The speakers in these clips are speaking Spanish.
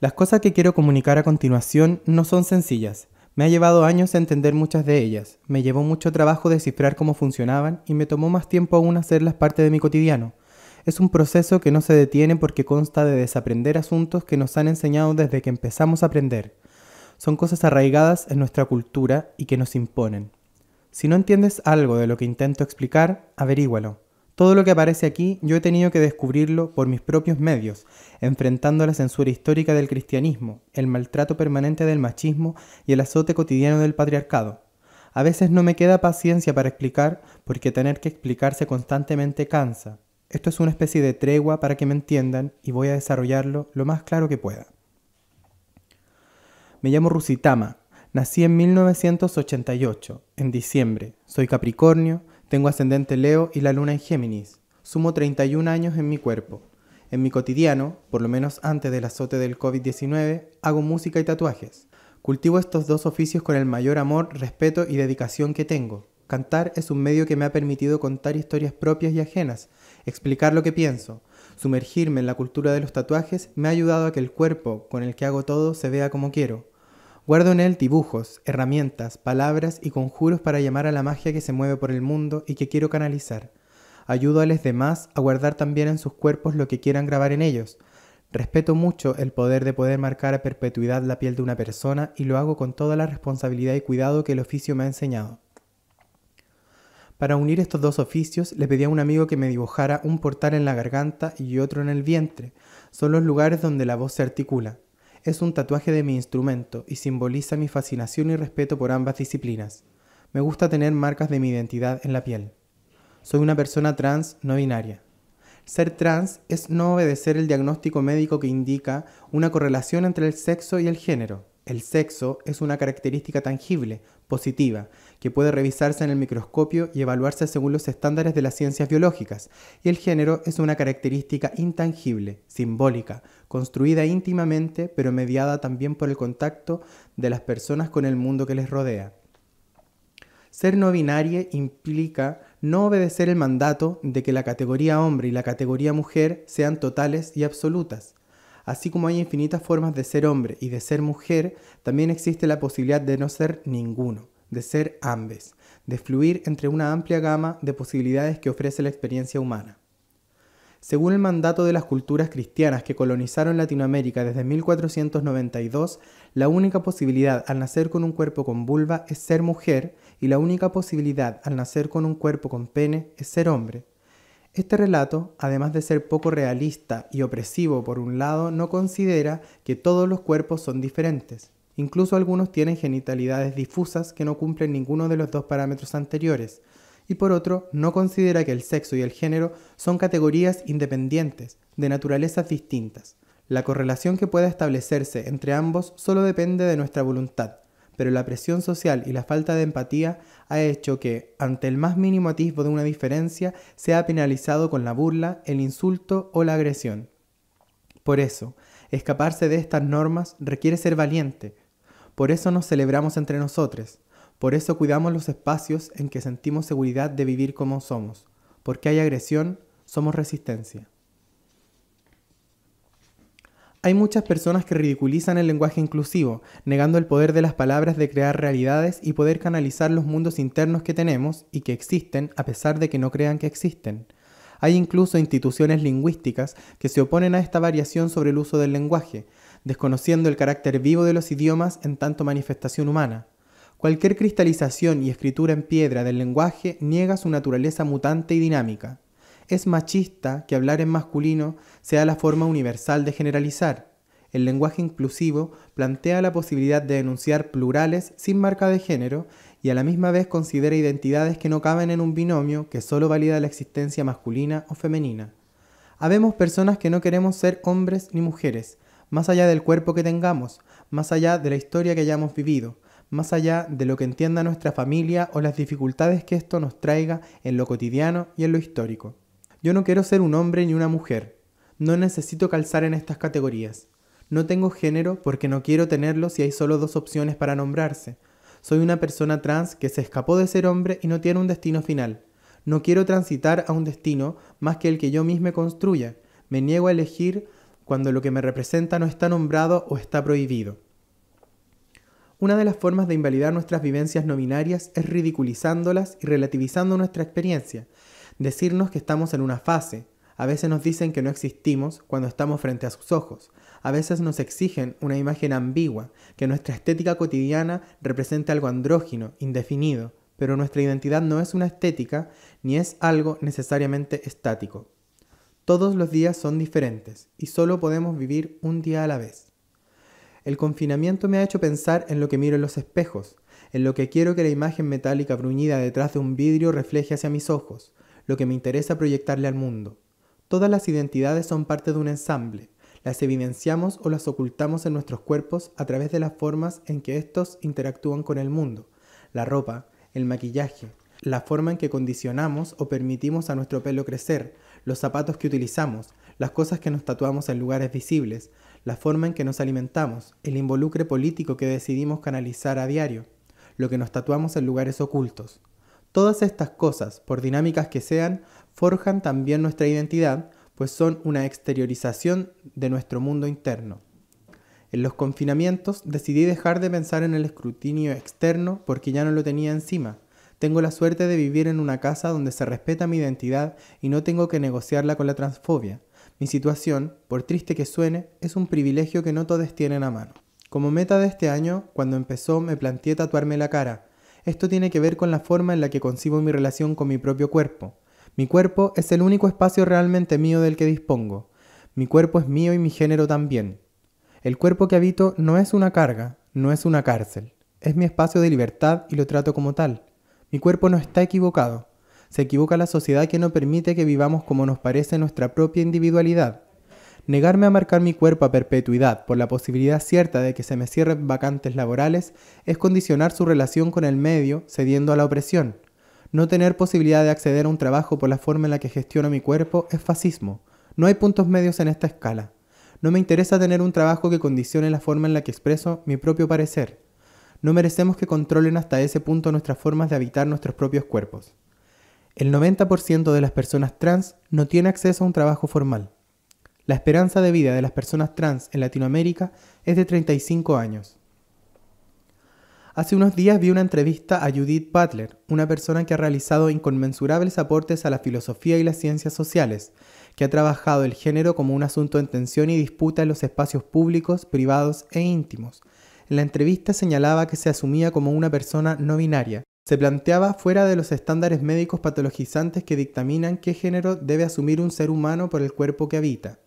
Las cosas que quiero comunicar a continuación no son sencillas. Me ha llevado años entender muchas de ellas, me llevó mucho trabajo descifrar cómo funcionaban y me tomó más tiempo aún hacerlas parte de mi cotidiano. Es un proceso que no se detiene porque consta de desaprender asuntos que nos han enseñado desde que empezamos a aprender. Son cosas arraigadas en nuestra cultura y que nos imponen. Si no entiendes algo de lo que intento explicar, averígualo. Todo lo que aparece aquí yo he tenido que descubrirlo por mis propios medios, enfrentando la censura histórica del cristianismo, el maltrato permanente del machismo y el azote cotidiano del patriarcado. A veces no me queda paciencia para explicar, porque tener que explicarse constantemente cansa. Esto es una especie de tregua para que me entiendan y voy a desarrollarlo lo más claro que pueda. Me llamo Rusitama, nací en 1988, en diciembre, soy Capricornio, tengo ascendente Leo y la luna en Géminis. Sumo 31 años en mi cuerpo. En mi cotidiano, por lo menos antes del azote del COVID-19, hago música y tatuajes. Cultivo estos dos oficios con el mayor amor, respeto y dedicación que tengo. Cantar es un medio que me ha permitido contar historias propias y ajenas, explicar lo que pienso. Sumergirme en la cultura de los tatuajes me ha ayudado a que el cuerpo con el que hago todo se vea como quiero. Guardo en él dibujos, herramientas, palabras y conjuros para llamar a la magia que se mueve por el mundo y que quiero canalizar. Ayudo a los demás a guardar también en sus cuerpos lo que quieran grabar en ellos. Respeto mucho el poder de poder marcar a perpetuidad la piel de una persona y lo hago con toda la responsabilidad y cuidado que el oficio me ha enseñado. Para unir estos dos oficios, le pedí a un amigo que me dibujara un portal en la garganta y otro en el vientre. Son los lugares donde la voz se articula. Es un tatuaje de mi instrumento y simboliza mi fascinación y respeto por ambas disciplinas. Me gusta tener marcas de mi identidad en la piel. Soy una persona trans no binaria. Ser trans es no obedecer el diagnóstico médico que indica una correlación entre el sexo y el género. El sexo es una característica tangible, positiva, que puede revisarse en el microscopio y evaluarse según los estándares de las ciencias biológicas, y el género es una característica intangible, simbólica, construida íntimamente, pero mediada también por el contacto de las personas con el mundo que les rodea. Ser no binario implica no obedecer el mandato de que la categoría hombre y la categoría mujer sean totales y absolutas. Así como hay infinitas formas de ser hombre y de ser mujer, también existe la posibilidad de no ser ninguno, de ser ambes, de fluir entre una amplia gama de posibilidades que ofrece la experiencia humana. Según el mandato de las culturas cristianas que colonizaron Latinoamérica desde 1492, la única posibilidad al nacer con un cuerpo con vulva es ser mujer y la única posibilidad al nacer con un cuerpo con pene es ser hombre. Este relato, además de ser poco realista y opresivo por un lado, no considera que todos los cuerpos son diferentes. Incluso algunos tienen genitalidades difusas que no cumplen ninguno de los dos parámetros anteriores. Y por otro, no considera que el sexo y el género son categorías independientes, de naturalezas distintas. La correlación que pueda establecerse entre ambos solo depende de nuestra voluntad, pero la presión social y la falta de empatía ha hecho que, ante el más mínimo atisbo de una diferencia, sea penalizado con la burla, el insulto o la agresión. Por eso, escaparse de estas normas requiere ser valiente. Por eso nos celebramos entre nosotros. Por eso cuidamos los espacios en que sentimos seguridad de vivir como somos. Porque hay agresión, somos resistencia. Hay muchas personas que ridiculizan el lenguaje inclusivo, negando el poder de las palabras de crear realidades y poder canalizar los mundos internos que tenemos y que existen a pesar de que no crean que existen. Hay incluso instituciones lingüísticas que se oponen a esta variación sobre el uso del lenguaje, desconociendo el carácter vivo de los idiomas en tanto manifestación humana. Cualquier cristalización y escritura en piedra del lenguaje niega su naturaleza mutante y dinámica es machista que hablar en masculino sea la forma universal de generalizar. El lenguaje inclusivo plantea la posibilidad de enunciar plurales sin marca de género y a la misma vez considera identidades que no caben en un binomio que solo valida la existencia masculina o femenina. Habemos personas que no queremos ser hombres ni mujeres, más allá del cuerpo que tengamos, más allá de la historia que hayamos vivido, más allá de lo que entienda nuestra familia o las dificultades que esto nos traiga en lo cotidiano y en lo histórico. Yo no quiero ser un hombre ni una mujer. No necesito calzar en estas categorías. No tengo género porque no quiero tenerlo si hay solo dos opciones para nombrarse. Soy una persona trans que se escapó de ser hombre y no tiene un destino final. No quiero transitar a un destino más que el que yo misma construya. Me niego a elegir cuando lo que me representa no está nombrado o está prohibido. Una de las formas de invalidar nuestras vivencias no binarias es ridiculizándolas y relativizando nuestra experiencia, Decirnos que estamos en una fase. A veces nos dicen que no existimos cuando estamos frente a sus ojos. A veces nos exigen una imagen ambigua, que nuestra estética cotidiana represente algo andrógino, indefinido, pero nuestra identidad no es una estética ni es algo necesariamente estático. Todos los días son diferentes y solo podemos vivir un día a la vez. El confinamiento me ha hecho pensar en lo que miro en los espejos, en lo que quiero que la imagen metálica bruñida detrás de un vidrio refleje hacia mis ojos, lo que me interesa proyectarle al mundo. Todas las identidades son parte de un ensamble. Las evidenciamos o las ocultamos en nuestros cuerpos a través de las formas en que estos interactúan con el mundo. La ropa, el maquillaje, la forma en que condicionamos o permitimos a nuestro pelo crecer, los zapatos que utilizamos, las cosas que nos tatuamos en lugares visibles, la forma en que nos alimentamos, el involucre político que decidimos canalizar a diario, lo que nos tatuamos en lugares ocultos. Todas estas cosas, por dinámicas que sean, forjan también nuestra identidad, pues son una exteriorización de nuestro mundo interno. En los confinamientos decidí dejar de pensar en el escrutinio externo porque ya no lo tenía encima. Tengo la suerte de vivir en una casa donde se respeta mi identidad y no tengo que negociarla con la transfobia. Mi situación, por triste que suene, es un privilegio que no todos tienen a mano. Como meta de este año, cuando empezó me planteé tatuarme la cara, esto tiene que ver con la forma en la que concibo mi relación con mi propio cuerpo. Mi cuerpo es el único espacio realmente mío del que dispongo. Mi cuerpo es mío y mi género también. El cuerpo que habito no es una carga, no es una cárcel. Es mi espacio de libertad y lo trato como tal. Mi cuerpo no está equivocado. Se equivoca la sociedad que no permite que vivamos como nos parece nuestra propia individualidad. Negarme a marcar mi cuerpo a perpetuidad por la posibilidad cierta de que se me cierren vacantes laborales es condicionar su relación con el medio cediendo a la opresión. No tener posibilidad de acceder a un trabajo por la forma en la que gestiono mi cuerpo es fascismo. No hay puntos medios en esta escala. No me interesa tener un trabajo que condicione la forma en la que expreso mi propio parecer. No merecemos que controlen hasta ese punto nuestras formas de habitar nuestros propios cuerpos. El 90% de las personas trans no tiene acceso a un trabajo formal. La esperanza de vida de las personas trans en Latinoamérica es de 35 años. Hace unos días vi una entrevista a Judith Butler, una persona que ha realizado inconmensurables aportes a la filosofía y las ciencias sociales, que ha trabajado el género como un asunto en tensión y disputa en los espacios públicos, privados e íntimos. En la entrevista señalaba que se asumía como una persona no binaria. Se planteaba fuera de los estándares médicos patologizantes que dictaminan qué género debe asumir un ser humano por el cuerpo que habita.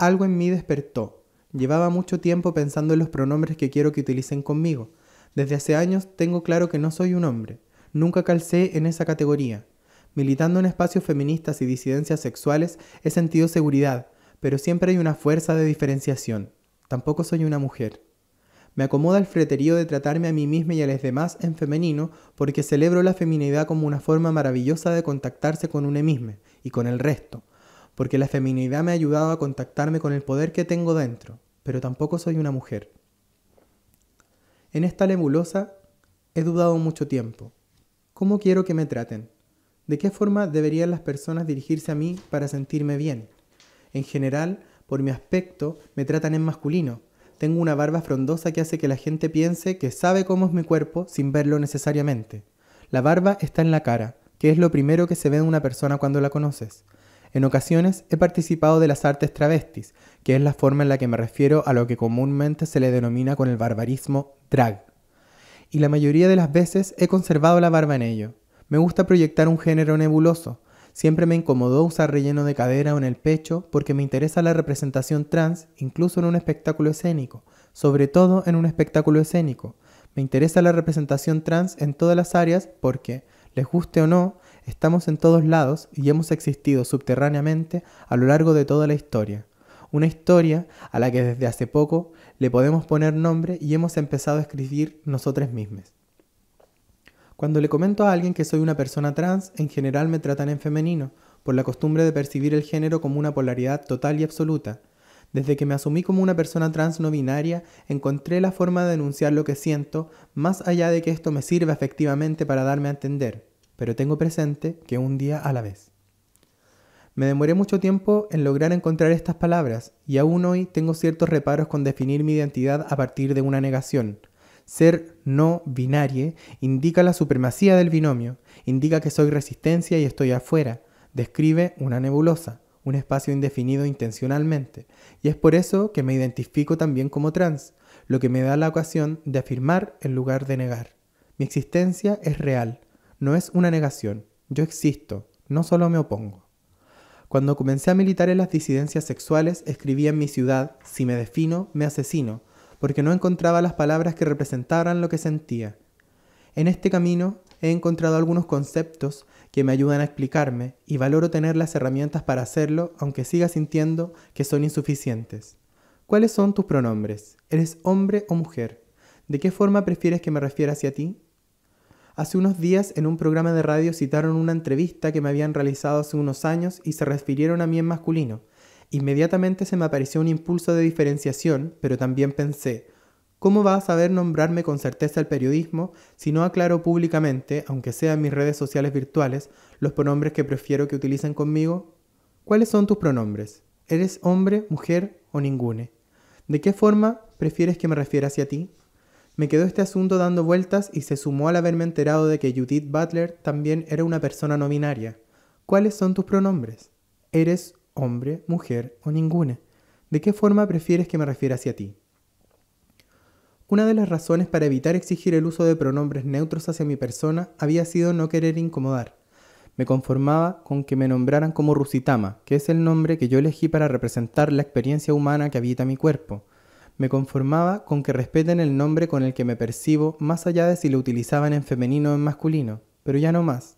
Algo en mí despertó. Llevaba mucho tiempo pensando en los pronombres que quiero que utilicen conmigo. Desde hace años tengo claro que no soy un hombre. Nunca calcé en esa categoría. Militando en espacios feministas y disidencias sexuales he sentido seguridad, pero siempre hay una fuerza de diferenciación. Tampoco soy una mujer. Me acomoda el freterío de tratarme a mí misma y a los demás en femenino porque celebro la feminidad como una forma maravillosa de contactarse con un mismo y con el resto, porque la feminidad me ha ayudado a contactarme con el poder que tengo dentro, pero tampoco soy una mujer. En esta nebulosa he dudado mucho tiempo. ¿Cómo quiero que me traten? ¿De qué forma deberían las personas dirigirse a mí para sentirme bien? En general, por mi aspecto, me tratan en masculino. Tengo una barba frondosa que hace que la gente piense que sabe cómo es mi cuerpo sin verlo necesariamente. La barba está en la cara, que es lo primero que se ve en una persona cuando la conoces. En ocasiones he participado de las artes travestis, que es la forma en la que me refiero a lo que comúnmente se le denomina con el barbarismo drag. Y la mayoría de las veces he conservado la barba en ello. Me gusta proyectar un género nebuloso. Siempre me incomodó usar relleno de cadera o en el pecho porque me interesa la representación trans, incluso en un espectáculo escénico, sobre todo en un espectáculo escénico. Me interesa la representación trans en todas las áreas porque, les guste o no, Estamos en todos lados y hemos existido subterráneamente a lo largo de toda la historia. Una historia a la que desde hace poco le podemos poner nombre y hemos empezado a escribir nosotras mismos. Cuando le comento a alguien que soy una persona trans, en general me tratan en femenino, por la costumbre de percibir el género como una polaridad total y absoluta. Desde que me asumí como una persona trans no binaria, encontré la forma de denunciar lo que siento, más allá de que esto me sirva efectivamente para darme a entender pero tengo presente que un día a la vez. Me demoré mucho tiempo en lograr encontrar estas palabras y aún hoy tengo ciertos reparos con definir mi identidad a partir de una negación. Ser no binario indica la supremacía del binomio, indica que soy resistencia y estoy afuera, describe una nebulosa, un espacio indefinido intencionalmente, y es por eso que me identifico también como trans, lo que me da la ocasión de afirmar en lugar de negar. Mi existencia es real, no es una negación, yo existo, no solo me opongo. Cuando comencé a militar en las disidencias sexuales, escribí en mi ciudad, si me defino, me asesino, porque no encontraba las palabras que representaran lo que sentía. En este camino he encontrado algunos conceptos que me ayudan a explicarme y valoro tener las herramientas para hacerlo, aunque siga sintiendo que son insuficientes. ¿Cuáles son tus pronombres? ¿Eres hombre o mujer? ¿De qué forma prefieres que me refiera hacia ti? Hace unos días en un programa de radio citaron una entrevista que me habían realizado hace unos años y se refirieron a mí en masculino. Inmediatamente se me apareció un impulso de diferenciación, pero también pensé, ¿cómo va a saber nombrarme con certeza el periodismo si no aclaro públicamente, aunque sea en mis redes sociales virtuales, los pronombres que prefiero que utilicen conmigo? ¿Cuáles son tus pronombres? ¿Eres hombre, mujer o ningune? ¿De qué forma prefieres que me refiera hacia ti? Me quedó este asunto dando vueltas y se sumó al haberme enterado de que Judith Butler también era una persona no binaria. ¿Cuáles son tus pronombres? ¿Eres hombre, mujer o ninguna? ¿De qué forma prefieres que me refiera hacia ti? Una de las razones para evitar exigir el uso de pronombres neutros hacia mi persona había sido no querer incomodar. Me conformaba con que me nombraran como Rusitama, que es el nombre que yo elegí para representar la experiencia humana que habita mi cuerpo. Me conformaba con que respeten el nombre con el que me percibo, más allá de si lo utilizaban en femenino o en masculino, pero ya no más.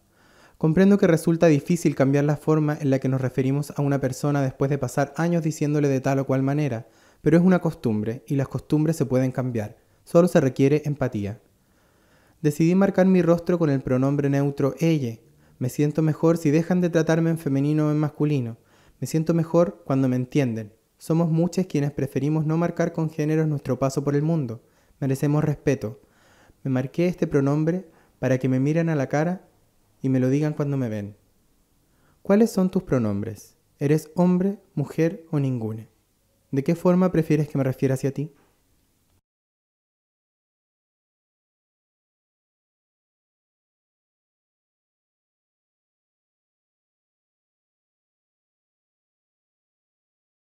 Comprendo que resulta difícil cambiar la forma en la que nos referimos a una persona después de pasar años diciéndole de tal o cual manera, pero es una costumbre y las costumbres se pueden cambiar, solo se requiere empatía. Decidí marcar mi rostro con el pronombre neutro ella. Me siento mejor si dejan de tratarme en femenino o en masculino. Me siento mejor cuando me entienden, somos muchas quienes preferimos no marcar con géneros nuestro paso por el mundo. Merecemos respeto. Me marqué este pronombre para que me miren a la cara y me lo digan cuando me ven. ¿Cuáles son tus pronombres? ¿Eres hombre, mujer o ninguna. ¿De qué forma prefieres que me refiera hacia ti?